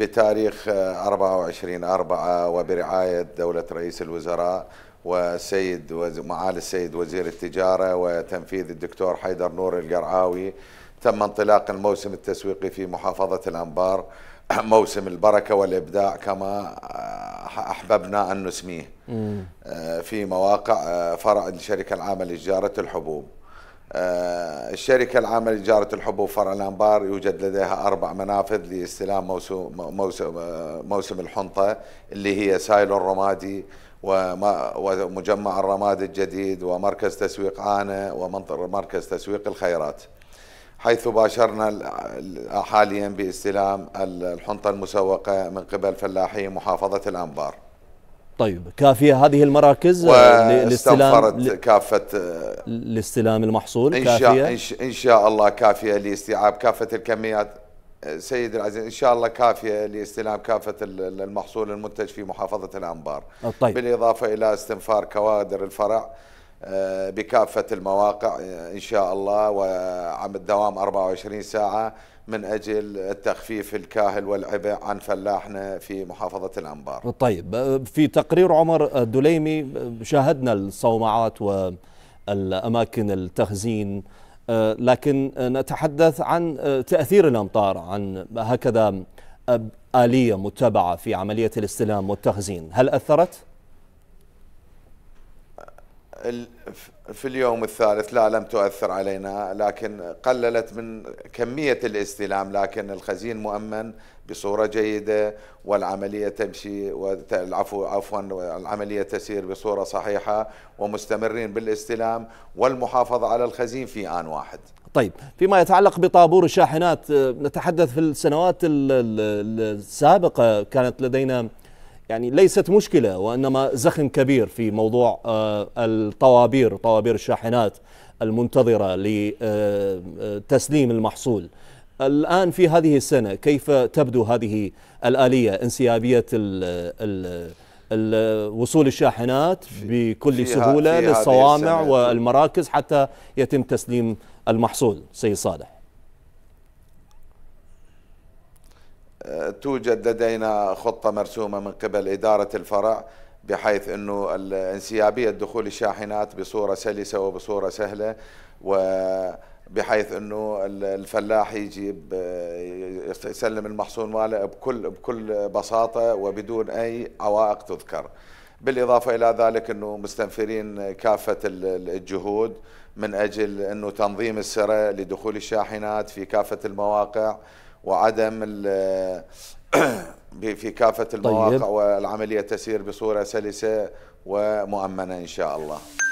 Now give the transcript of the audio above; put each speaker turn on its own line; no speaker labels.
بتاريخ 24 آه، أربعة وبرعاية دولة رئيس الوزراء والسيد معالي السيد وزير التجارة وتنفيذ الدكتور حيدر نور القرعاوي تم انطلاق الموسم التسويقي في محافظة الأنبار موسم البركة والإبداع كما آه، أحببنا أن نسميه آه، في مواقع فرع الشركة العامة لتجارة الحبوب آه، الشركة العامة لجارة الحبوب فرع الأنبار يوجد لديها أربع منافذ لاستلام موسم, موسم, آه، موسم الحنطة اللي هي سايلو الرمادي ومجمع الرماد الجديد ومركز تسويق عانة ومركز تسويق الخيرات حيث باشرنا حاليا باستلام الحنطة المسوقة من قبل فلاحي محافظة الأنبار
طيب كافيه هذه المراكز آه، لاستلام كافه آه، لاستلام المحصول إن كافيه
ان شاء الله كافيه لاستيعاب كافه الكميات آه، سيد العزيز ان شاء الله كافيه لاستلام كافه المحصول المنتج في محافظه الانبار طيب. بالاضافه الى استنفار كوادر الفرع آه، بكافة المواقع آه، إن شاء الله وعم الدوام 24 ساعة من أجل التخفيف الكاهل والعبء عن فلاحنا في محافظة الأنبار
طيب آه، في تقرير عمر الدليمي شاهدنا الصومعات والأماكن التخزين لكن نتحدث عن تأثير الأمطار عن هكذا آلية متبعة في عملية الاستلام والتخزين هل أثرت؟
في اليوم الثالث لا لم تؤثر علينا لكن قللت من كمية الاستلام لكن الخزين مؤمن بصورة جيدة والعملية تمشي والعفو عفوا العملية تسير بصورة صحيحة ومستمرين بالاستلام والمحافظة على الخزين في آن واحد
طيب فيما يتعلق بطابور الشاحنات آه، نتحدث في السنوات السابقة كانت لدينا يعني ليست مشكلة وإنما زخم كبير في موضوع آه، الطوابير طوابير الشاحنات المنتظرة لتسليم آه، آه، المحصول الآن في هذه السنة كيف تبدو هذه الآلية انسيابية ال وصول الشاحنات بكل سهولة للصوامع والمراكز حتى يتم تسليم المحصول سيد صالح
توجد لدينا خطة مرسومة من قبل إدارة الفرع بحيث أنه الانسيابية دخول الشاحنات بصورة سلسة وبصورة سهلة وبحيث أنه الفلاح يجيب يسلم المحصول ماله بكل, بكل بساطة وبدون أي عوائق تذكر بالإضافة إلى ذلك أنه مستنفرين كافة الجهود من أجل أنه تنظيم السرة لدخول الشاحنات في كافة المواقع وعدم في كافة المواقع طيب. والعملية تسير بصورة سلسة ومؤمنة إن شاء الله